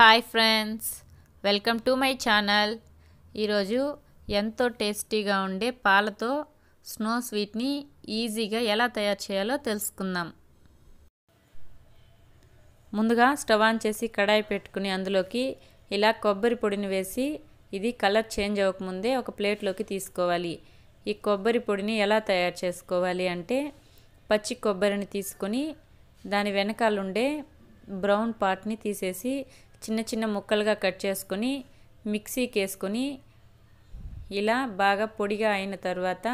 hi friends welcome to my channel ఈరోజు ఎంతో టేస్టీగా ఉండే పాలతో స్నో స్వీట్ని ఈజీగా ఎలా తయారు చేయాలో తెలుసుకుందాం ముందుగా స్టవ్ ఆన్ చేసి కడాయి పెట్టుకుని అందులోకి ఇలా కొబ్బరి పొడిని వేసి ఇది కలర్ చేంజ్ అవ్వకముందే ఒక ప్లేట్లోకి తీసుకోవాలి ఈ కొబ్బరి పొడిని ఎలా తయారు చేసుకోవాలి అంటే పచ్చి కొబ్బరిని తీసుకొని దాని వెనకాలండే బ్రౌన్ పార్ట్ని తీసేసి చిన్న చిన్న ముక్కలుగా కట్ చేసుకొని మిక్సీకి వేసుకొని ఇలా బాగా పొడిగా అయిన తర్వాత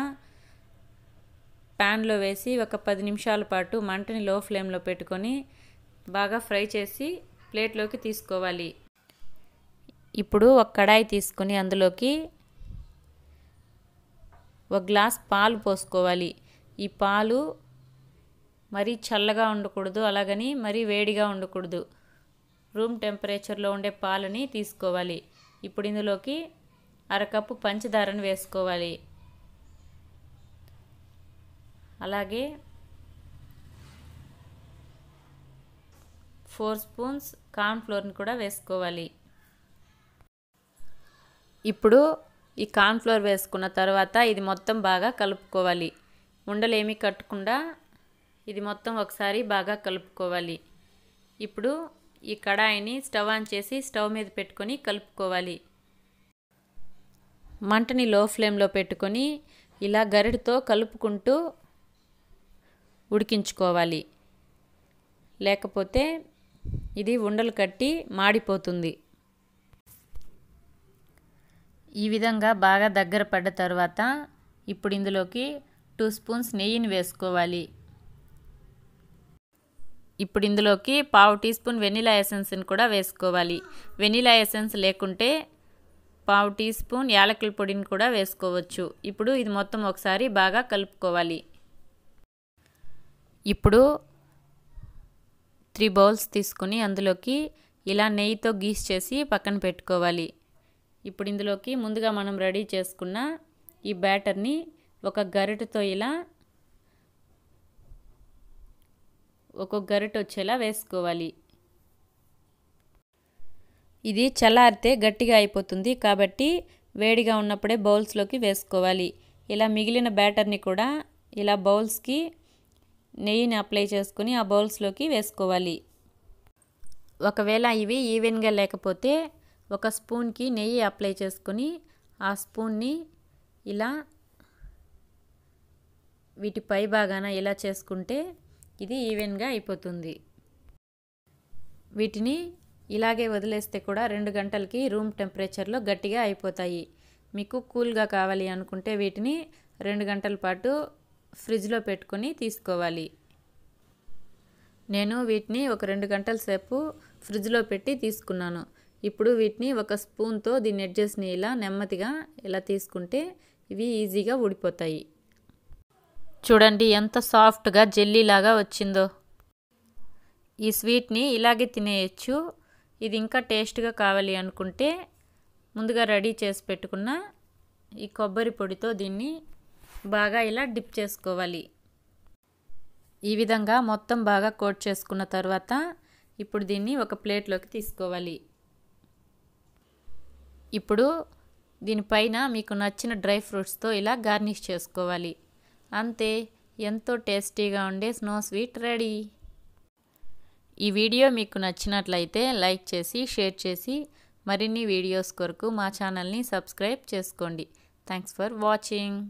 ప్యాన్లో వేసి ఒక పది నిమిషాల పాటు మంటని లో ఫ్లేమ్లో పెట్టుకొని బాగా ఫ్రై చేసి ప్లేట్లోకి తీసుకోవాలి ఇప్పుడు ఒక కడాయి తీసుకొని అందులోకి ఒక గ్లాస్ పాలు పోసుకోవాలి ఈ పాలు మరీ చల్లగా ఉండకూడదు అలాగని మరీ వేడిగా ఉండకూడదు రూమ్ టెంపరేచర్లో ఉండే పాలని తీసుకోవాలి ఇప్పుడు ఇందులోకి అరకప్పు పంచదారను వేసుకోవాలి అలాగే ఫోర్ స్పూన్స్ కార్న్ఫ్లోర్ని కూడా వేసుకోవాలి ఇప్పుడు ఈ కార్న్ఫ్లోర్ వేసుకున్న తర్వాత ఇది మొత్తం బాగా కలుపుకోవాలి ఉండలేమీ కట్టకుండా ఇది మొత్తం ఒకసారి బాగా కలుపుకోవాలి ఇప్పుడు ఈ కడాయిని స్టవ్ ఆన్ చేసి స్టవ్ మీద పెట్టుకొని కలుపుకోవాలి మంటని లో ఫ్లేమ్లో పెట్టుకొని ఇలా గరిడితో కలుపుకుంటూ ఉడికించుకోవాలి లేకపోతే ఇది ఉండలు కట్టి మాడిపోతుంది ఈ విధంగా బాగా దగ్గర పడ్డ తర్వాత ఇప్పుడు ఇందులోకి టూ స్పూన్స్ నెయ్యిని వేసుకోవాలి ఇప్పుడు ఇందులోకి పావు టీ స్పూన్ వెనిలా ఎసెన్స్ని కూడా వేసుకోవాలి వెనిలా ఎసెన్స్ లేకుంటే పావు టీ స్పూన్ యాలకుల పొడిని కూడా వేసుకోవచ్చు ఇప్పుడు ఇది మొత్తం ఒకసారి బాగా కలుపుకోవాలి ఇప్పుడు త్రీ బౌల్స్ తీసుకుని అందులోకి ఇలా నెయ్యితో గీస్ చేసి పక్కన పెట్టుకోవాలి ఇప్పుడు ఇందులోకి ముందుగా మనం రెడీ చేసుకున్న ఈ బ్యాటర్ని ఒక గరిటతో ఇలా ఒక గరిట వచ్చేలా వేసుకోవాలి ఇది చల్లారితే గట్టిగా అయిపోతుంది కాబట్టి వేడిగా ఉన్నప్పుడే బౌల్స్లోకి వేసుకోవాలి ఇలా మిగిలిన బ్యాటర్ని కూడా ఇలా బౌల్స్కి నెయ్యిని అప్లై చేసుకుని ఆ బౌల్స్లోకి వేసుకోవాలి ఒకవేళ ఇవి ఈవెన్గా లేకపోతే ఒక స్పూన్కి నెయ్యి అప్లై చేసుకుని ఆ స్పూన్ని ఇలా వీటి పై భాగాన ఇలా చేసుకుంటే ఇది ఈవెన్గా అయిపోతుంది వీటిని ఇలాగే వదిలేస్తే కూడా రెండు గంటలకి రూమ్ టెంపరేచర్లో గట్టిగా అయిపోతాయి మీకు కూల్గా కావాలి అనుకుంటే వీటిని రెండు గంటల పాటు ఫ్రిడ్జ్లో పెట్టుకొని తీసుకోవాలి నేను వీటిని ఒక రెండు గంటల సేపు ఫ్రిడ్జ్లో పెట్టి తీసుకున్నాను ఇప్పుడు వీటిని ఒక స్పూన్తో దీన్ని అడ్జస్ట్ని ఇలా నెమ్మదిగా ఇలా తీసుకుంటే ఇవి ఈజీగా ఊడిపోతాయి చూడండి ఎంత సాఫ్ట్గా జెల్లీలాగా వచ్చిందో ఈ స్వీట్ని ఇలాగే తినేయచ్చు ఇది ఇంకా టేస్ట్గా కావాలి అనుకుంటే ముందుగా రెడీ చేసి పెట్టుకున్న ఈ కొబ్బరి పొడితో దీన్ని బాగా ఇలా డిప్ చేసుకోవాలి ఈ విధంగా మొత్తం బాగా కోట్ చేసుకున్న తర్వాత ఇప్పుడు దీన్ని ఒక ప్లేట్లోకి తీసుకోవాలి ఇప్పుడు దీనిపైన మీకు నచ్చిన డ్రై ఫ్రూట్స్తో ఇలా గార్నిష్ చేసుకోవాలి అంతే ఎంతో టేస్టీగా ఉండే స్నో స్వీట్ రెడీ ఈ వీడియో మీకు నచ్చినట్లయితే లైక్ చేసి షేర్ చేసి మరిన్ని వీడియోస్ కొరకు మా ఛానల్ని సబ్స్క్రైబ్ చేసుకోండి థ్యాంక్స్ ఫర్ వాచింగ్